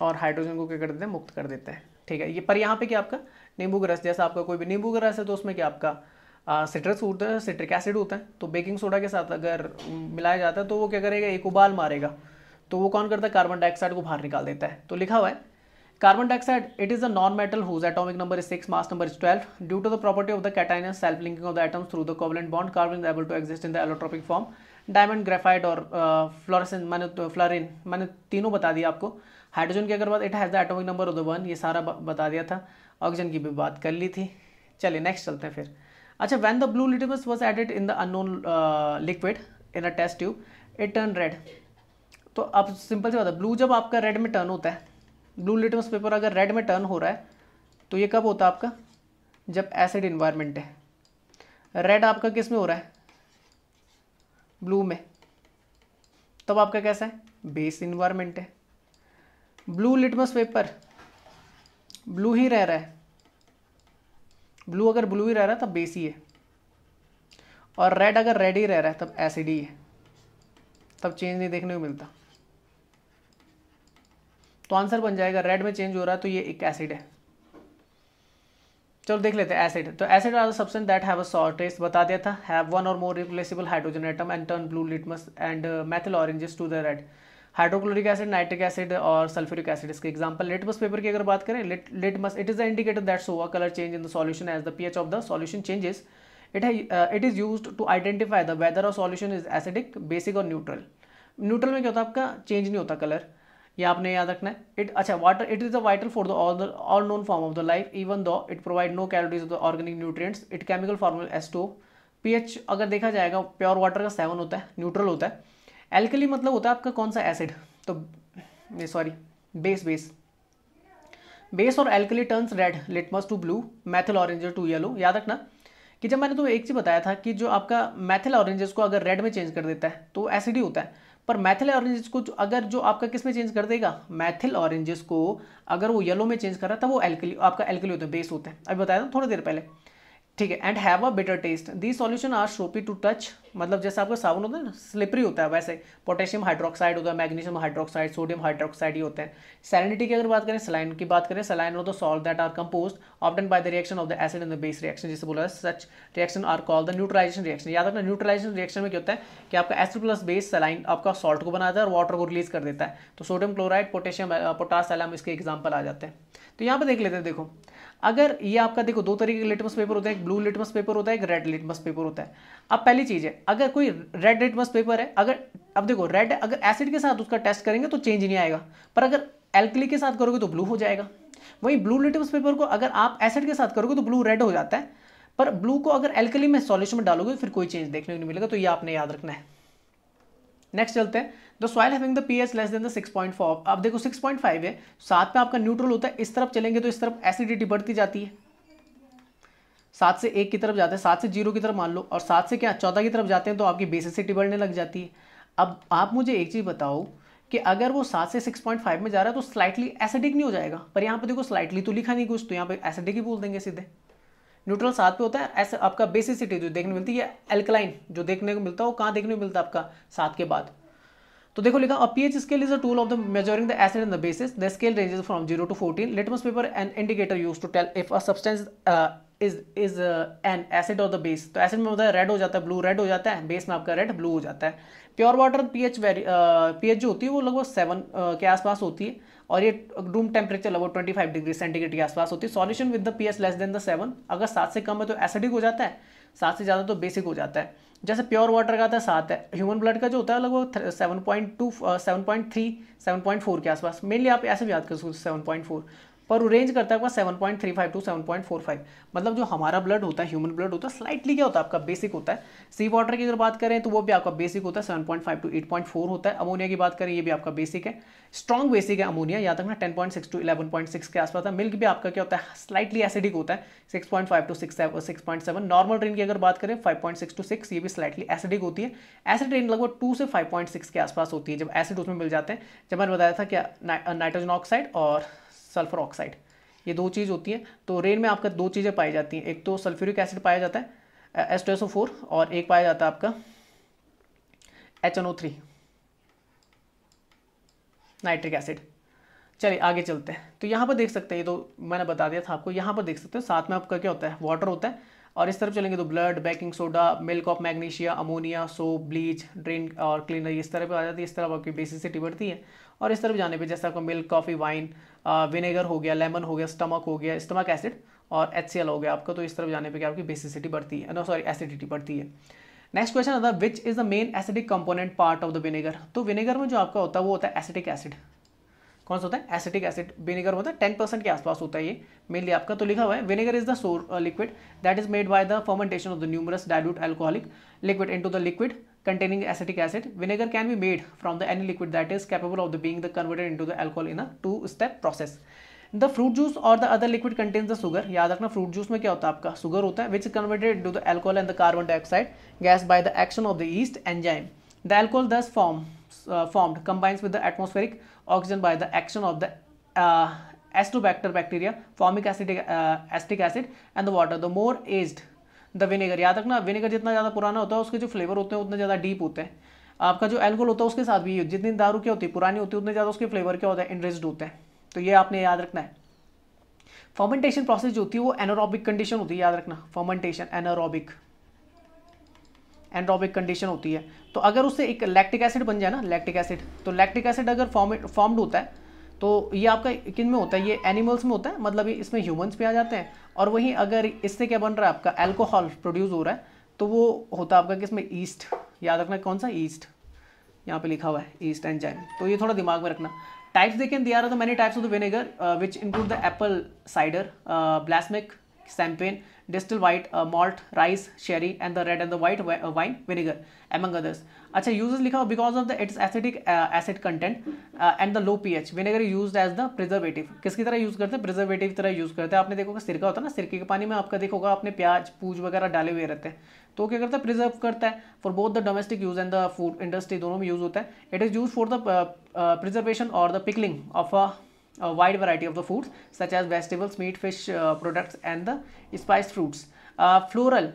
और हाइड्रोजन को क्या कर देते हैं मुक्त कर देते हैं ठीक है ये पर यहाँ पे क्या आपका नींबू का रस जैसा आपका कोई भी नींबू का रस है तो उसमें क्या आपका सिट्रस होता है सिट्रिक एसिड होता है तो बेकिंग सोडा के साथ अगर मिलाया जाता है तो वो क्या करेगा एक उबाल मारेगा तो वो कौन करता है कार्बन डाइऑक्साइड को बाहर निकाल देता है तो लिखा हुआ है carbon dioxide it is a non metal whose atomic number is six mass number is twelve due to the property of the catenation self linking of the atoms through the covalent bond carbon is able to exist in the allotropic form diamond graphite और fullerene मैंने fluorine मैंने तीनों बता दिया आपको hydrogen की अगर बात it has the atomic number of the one ये सारा बता दिया था ऑक्सीजन की भी बात कर ली थी चलिए नेक्स्ट चलते हैं फिर अच्छा when the blue litmus was added in the unknown liquid in a test tube it turn red तो अब सिंपल से बात है ब्लू जब आपका रेड में टर्न होता है ब्लू लिटमस पेपर अगर रेड में टर्न हो रहा है तो ये कब होता है आपका जब एसिड इन्वायरमेंट है रेड आपका किस में हो रहा है ब्लू में तब आपका कैसा है बेस इन्वायरमेंट है ब्लू लिटमस पेपर ब्लू ही रह रहा है ब्लू अगर ब्लू ही रह रहा है तब बेसी है और रेड अगर रेड ही रह रहा है तब एसिड ही है तब चेंज नहीं देखने को मिलता तो आंसर बन जाएगा रेड में चेंज हो रहा है तो ये एक एसिड है चलो देख लेते हैं एसिड तो acid are substance that have a salt taste बता दिया था have one or more replaceable hydrogen atom and turn blue litmus and methyl oranges to the red hydrochloric acid nitric acid और सल्फ्यूरिक एसिड इसके example litmus paper की अगर बात करें litmus it is the indicator that show a colour change in the solution as the pH of the solution changes it it is use to identify the the whether solution is acidic basic or neutral neutral में क्या होता है आपका change नहीं होता colour ये आपने याद रखना है इट अच्छा water it is a vital for the all the all known form of the life even though it provide no calories of the organic nutrients it chemical formula S two pH अगर देखा जाएगा pure water का seven होता है neutral होता है alkali मतलब होता है आपका कौन सा एसिड तो sorry base base base or alkali turns red litmus to blue methyl orange to yellow याद रखना कि जब मैंने तुम्हें तो एक चीज़ बताया था कि जो आपका मैथिल ऑरेंजेस को अगर रेड में चेंज कर देता है तो एसिड ही होता है पर मैथिल ऑरेंजेस को जो अगर जो आपका किस में चेंज कर देगा मैथिल ऑरेंजेस को अगर वो येलो में चेंज कर रहा था वो एल्कली आपका एल्कली होता है बेस होता है अभी बताया था थोड़ी देर पहले ठीक है and have a better taste the solution are soapy to touch मतलब जैसे आपका साबुन होता है ना स्लिपरी होता है वैसे पोटेशियम हाइड्रोक्साइड होता है मैग्नीशियम हाइड्रोक्साइड सोडियम हाइड्रोक्साइड ये होते हैं सैलिनिटी की अगर बात करें सलाइन की बात करें saline of the salt that are compose obtain by the reaction of the acid and the base reaction जैसे बोला such reaction are call the neutralisation reaction याद रखना न्यूट्राइजेशन रिएक्शन में क्या होता है कि आपका एसिड प्लस बेस सलाइन आपका सॉल्ट को बनाता है और वाटर को रिलीज कर देता है तो sodium chloride potassium potash alum इसके एग्जाम्पल आ जाते हैं तो यहाँ पर देख लेते हैं देखो अगर ये आपका देखो दो तरीके के लिटमस पेपर होता है एक ब्लू लिटमस पेपर होता है एक रेड लिटमस पेपर होता है अब पहली चीज़ है अगर कोई रेड लिटमस पेपर है अगर अब देखो रेड अगर एसिड के साथ उसका टेस्ट करेंगे तो चेंज नहीं आएगा पर अगर एल्कली के साथ करोगे तो ब्लू हो जाएगा वहीं ब्लू लिटमस पेपर को अगर आप एसिड के साथ करोगे तो ब्लू रेड हो जाता है पर ब्लू को अगर एल्कली में सॉल्यूशन में डालोगे तो फिर कोई चेंज देखने को नहीं मिलेगा तो ये आपने याद रखना है नेक्स्ट चलते हैं the soil having the pH less than the 6.4 अब देखो 6.5 है साथ में आपका न्यूट्रल होता है इस तरफ चलेंगे तो इस तरफ एसिडिटी बढ़ती जाती है सात से एक की तरफ जाते हैं सात से जीरो की तरफ मान लो और सात से क्या चौदह की तरफ जाते हैं तो आपकी बेसिसिटी बढ़ने लग जाती है अब आप मुझे एक चीज़ बताओ कि अगर वो सात से सिक्स पॉइंट फाइव में जा रहा है तो स्लाइटली एसिडिक नहीं हो जाएगा पर यहाँ पर देखो स्लाइटली तो लिखा नहीं कुछ तो यहाँ पर एसिडिक ही बोल देंगे सीधे न्यूट्रल साथ पे होता है ऐसे आपका बेसिसिटी जो देखने मिलती है एल्कलाइन जो देखने को मिलता है वो कहाँ देखने को मिलता है आपका साथ के बाद तो देखो लिखा a pH scale is a tool of the measuring the acid in the basis the scale ranges from zero to fourteen litmus paper and indicator use to tell if a substance is is an acid of the base तो acid में होता है red हो जाता है blue red हो जाता है बेस में आपका रेड ब्लू हो जाता है pure water pH very pH जो होती है वो लगभग सेवन uh, के आसपास होती है और ये रूम टेम्परेचर लगभग ट्वेंटी फाइव डिग्री सेंटीग्रेड के आसपास होती है solution with the P S less than the seven अगर सात से कम है तो एसिडिक हो जाता है सात से ज़्यादा तो बेसिक हो जाता है जैसे प्योर वाटर का आता है सात है ह्यूमन ब्लड का जो होता है लगभग seven point two seven point three seven point four के आसपास मेनली आप ऐसे भी याद कर सकते सेवन पॉइंट फोर पर रेंज करता है आपका seven point three five to seven point four five मतलब जो हमारा ब्लड होता है ह्यूमन ब्लड होता है स्लाइटली क्या होता है आपका बेसिक होता है सी वाटर की अगर बात करें तो वो भी आपका बेसिक होता है seven point five to eight point four होता है अमोनिया की बात करें ये भी आपका बेसिक है स्ट्रॉन्ग बेसिक है अमोनिया यहाँ तक ना ten point six to eleven point six के आसपास है मिल्क भी आपका क्या होता है स्लाइटली एसिडिक होता है six point five to six six point seven normal rain की अगर बात करें five point six to six ये भी स्लाइटली एसिडिक होती है एसिड ट्रेन लगभग टू से फाइव पॉइंट सिक्स के आसपास होती है जब एसिड उसमें मिल जाते हैं जब मैंने बताया था क्या नाइट्रोजन ऑक्साइड और सल्फर ऑक्साइड ये दो चीज़ होती है तो रेन में आपका दो चीज़ें पाई जाती हैं एक तो सल्फ्यूरिक एसिड पाया जाता है S two S O four और एक पाया जाता है आपका H N O three nitric acid चलिए आगे चलते हैं तो यहाँ पर देख सकते हैं ये तो मैंने बता दिया था आपको यहाँ पर देख सकते हो साथ में आपका क्या होता है वाटर होता है और इस तरफ चलेंगे तो blood baking soda milk of magnesia ammonia soap bleach drink और क्लीनर इस तरह पे आ जाती है इस तरफ आपकी बेसिसिटी बढ़ती है और इस तरफ जाने पे जैसा आपको मिल्क कॉफ़ी वाइन विनेगर हो गया लेमन हो गया स्टमक हो गया स्टमक एसिड और एच हो गया आपका तो इस तरफ जाने पर क्या आपकी बेसिसिटी बढ़ती है नो सॉरी एसिडिटी बढ़ती है नेक्स्ट क्वेश्चन आता है which is the main acidic component part of the vinegar तो विनेगर में जो आपका होता है वो होता है एसिटिक एसिड कौन सा होता है एसिटिक एसिड विनेगर होता है टेन परसेंट के आसपास होता है ये मेनली आपका तो लिखा हुआ है vinegar is the sour liquid that is made by the fermentation of the numerous dilute alcoholic liquid into the liquid containing acetic acid vinegar can be made from the any liquid that is capable of the being the converted the the in in a two step the fruit juice or the other liquid contains the sugar याद रखना fruit juice में क्या होता है आपका sugar होता है which converted to the alcohol and the carbon dioxide gas by the action of the yeast enzyme the alcohol thus form formed combines with the atmospheric oxygen by the action of the uh, Acinetobacter bacteria, formic acetic, uh, acetic acid and the water. The more aged the vinegar याद रखना vinegar जितना ज़्यादा पुराना होता है उसके जो flavour होते हैं उतने ज़्यादा डीप होते हैं आपका जो एल्कोहल होता है उसके साथ भी जितनी दारू क्या होती है पुरानी होती है उतने ज़्यादा उसके फ्लेवर क्या होता है इंड्रेस्ड होते हैं तो ये आपने याद रखना है फर्मेंटेशन प्रोसेस जो होती है वो एनोरॉबिक कंडीशन होती है याद रखना फर्मेंटेशन एनोरॉबिक एंड्रोबिक कंडीशन होती है तो अगर उससे एक लैक्टिक एसिड बन जाए ना लैक्टिक एसिड तो लैक्टिक एसिड अगर फॉर्मेड फॉर्म्ड होता है तो ये आपका किन में होता है ये एनिमल्स में होता है मतलब इसमें ह्यूमंस भी आ जाते हैं और वहीं अगर इससे क्या बन रहा है आपका एल्कोहल प्रोड्यूस हो रहा है तो वो होता है आपका किसमें ईस्ट याद रखना कौन सा ईस्ट यहाँ पे लिखा हुआ है ईस्ट एंड जैम तो ये थोड़ा दिमाग में रखना टाइप्स देखें दिया रहा था many types of the vinegar which include the apple cider balsamic champagne distilled white malt rice sherry and the red and the white wine vinegar among others अच्छा यूज लिखा हो because of the its acidic acid content and the low P H vinegar use as the preservative किसकी तरह use करते हैं preservative तरह use करते हैं आपने देखो सिरका होता है ना सिरके के पानी में आपका देखोगा आपने प्याज पूज वगैरह डाले हुए रहते हैं तो क्या करता है प्रिजर्व करता है for both the domestic use and the food industry दोनों में यूज होता है it is use for the preservation और the pickling of a a wide variety of the foods such as vegetables, meat, fish uh, products and the spiced fruits. Uh, floral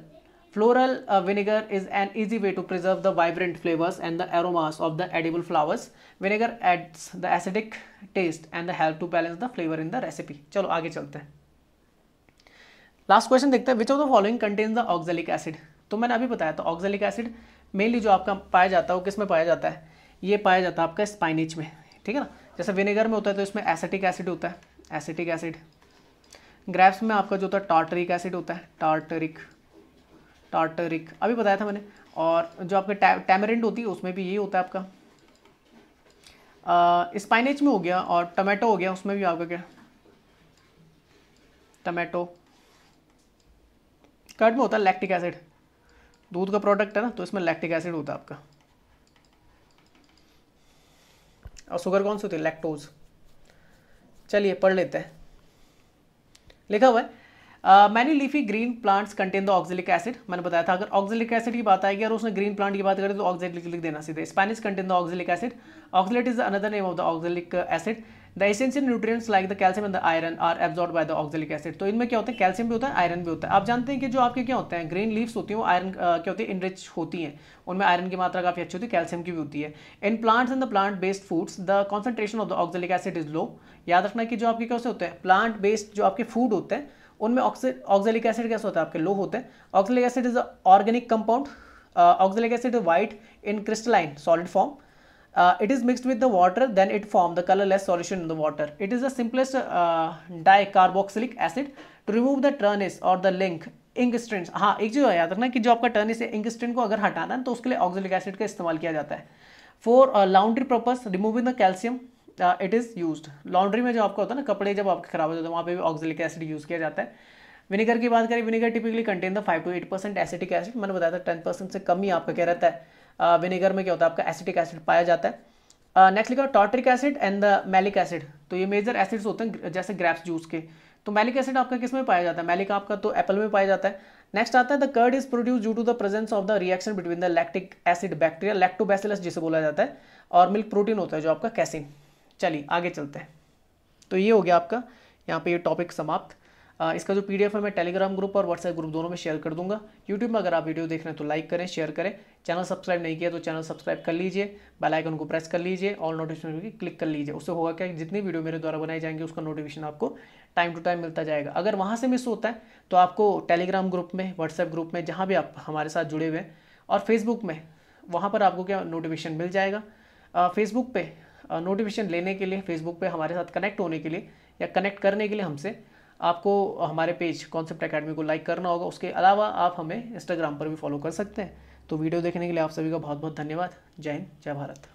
Floral uh, vinegar is an easy way to preserve the vibrant flavors and the aromas of the edible flowers. Vinegar adds the acidic taste and the help to balance the flavor in the recipe. चलो आगे चलते हैं last question देखते हैं which of the following contains the oxalic acid तो मैंने अभी बताया था ऑक्जेलिक एसिड मेनली जो आपका पाया जाता है वो किस में पाया जाता है ये पाया जाता है आपका स्पाइनेज में ठीक है ना जैसे विनेगर में होता है तो इसमें एसिटिक एसिड होता है एसिटिक एसिड ग्रैप्स में आपका जो होता है टार्टरिक एसिड होता है टार्टरिक टार्टरिक अभी बताया था मैंने और जो आपका टैमरेंट होती है उसमें भी यही होता है आपका स्पाइनेच में हो गया और टमाटो हो गया उसमें भी आपका क्या टमाटो कर्ड में होता है लैक्टिक एसिड दूध का प्रोडक्ट है ना तो इसमें लैक्टिक एसिड होता है आपका और शुगर कौन सी होती है लैक्टोज चलिए पढ़ लेते हैं लिखा हुआ है many leafy green plants contain the oxalic acid मैंने बताया था अगर ऑक्सिलिक एसिड की बात आएगी और उसने ग्रीन प्लांट की बात करें तो ऑक्सिलिक लिख देना सीधे spinach contain the oxalic acid oxalate is another name of the oxalic acid the essential nutrients like the calcium and the iron are absorb by the oxalic acid तो इनमें क्या होता है कैल्शियम भी होता है आयरन भी होता है आप जानते हैं कि जो आपके क्या होते हैं ग्रीन लीव्स होती हैं वो आयरन क्या होती है इनरिच होती हैं उनमें आयरन की मात्रा काफ़ी अच्छी होती है कैल्शियम की भी होती है in plants and the plant based foods the concentration of the oxalic acid is low याद रखना कि जो आपके कैसे होते हैं प्लांट बेस्ड जो आपके फूड होते हैं उनमें ऑक्सिलिक एसिड कैसे होता है आपके लो होते हैं oxalic acid is organic compound oxalic acid white in crystalline solid form uh, it is mixed with the water then it form the colorless solution in the water it is the simplest uh, dicarboxylic acid to remove the tarnish or the link ink strength हाँ एक चीज़ याद रखना कि जो आपका Stoinis है ink student को अगर हटाना है तो उसके लिए ऑक्सिलिक एसिड का इस्तेमाल किया जाता है for laundry purpose removing the calcium it is use laundry में जो आपका होता है ना कपड़े जब आपके खराब हो जाते हैं वहाँ पे भी ऑक्सिलिक एसिड यूज़ किया जाता है विनेगर की बात करें vinegar typically contain the five to eight percent acetic acid मैंने बताया था टेन परसेंट से कम ही आपका क्या रहता है विनेगर में क्या होता है आपका एसिटिक एसिड पाया जाता है नेक्स्ट लिखा tartaric acid and the malic acid तो ये मेजर एसिड्स होते हैं जैसे ग्रैप्स जूस के तो मैलिक एसिड आपका किस में पाया जाता है मैलिक आपका तो एप्पल में पाया जाता है नेक्स्ट आता है the curd is produce due to the presence of the reaction between the lactic acid bacteria Lactobacillus जिसे बोला जाता है और मिल्क प्रोटीन होता है जो आपका कैसिन चलिए आगे चलते हैं तो ये हो गया आपका यहाँ पे ये टॉपिक समाप्त इसका जो पीडीएफ है मैं टेलीग्राम ग्रुप और व्हाट्सएप ग्रुप दोनों में शेयर कर दूंगा यूट्यूब में अगर आप वीडियो देख रहे हैं तो लाइक करें शेयर करें चैनल सब्सक्राइब नहीं किया तो चैनल सब्सक्राइब कर लीजिए बेल आइकन को प्रेस कर लीजिए ऑल नोटिफिकेशन की क्लिक कर लीजिए उससे होगा क्या जितनी वीडियो मेरे द्वारा बनाई जाएंगे उसका नोटिफिकेशन आपको टाइम टू टाइम मिलता जाएगा अगर वहाँ से मिस होता है तो आपको टेलीग्राम ग्रुप में व्हाट्सएप ग्रुप में जहाँ भी आप हमारे साथ जुड़े हुए हैं और फेसबुक में वहाँ पर आपको क्या नोटिफिकेशन मिल जाएगा फेसबुक पर नोटिफिकेशन लेने के लिए फेसबुक पर हमारे साथ कनेक्ट होने के लिए या कनेक्ट करने के लिए हमसे आपको हमारे पेज कॉन्सेप्ट अकेडमी को लाइक करना होगा उसके अलावा आप हमें इंस्टाग्राम पर भी फॉलो कर सकते हैं तो वीडियो देखने के लिए आप सभी का बहुत बहुत धन्यवाद जय हिंद जय भारत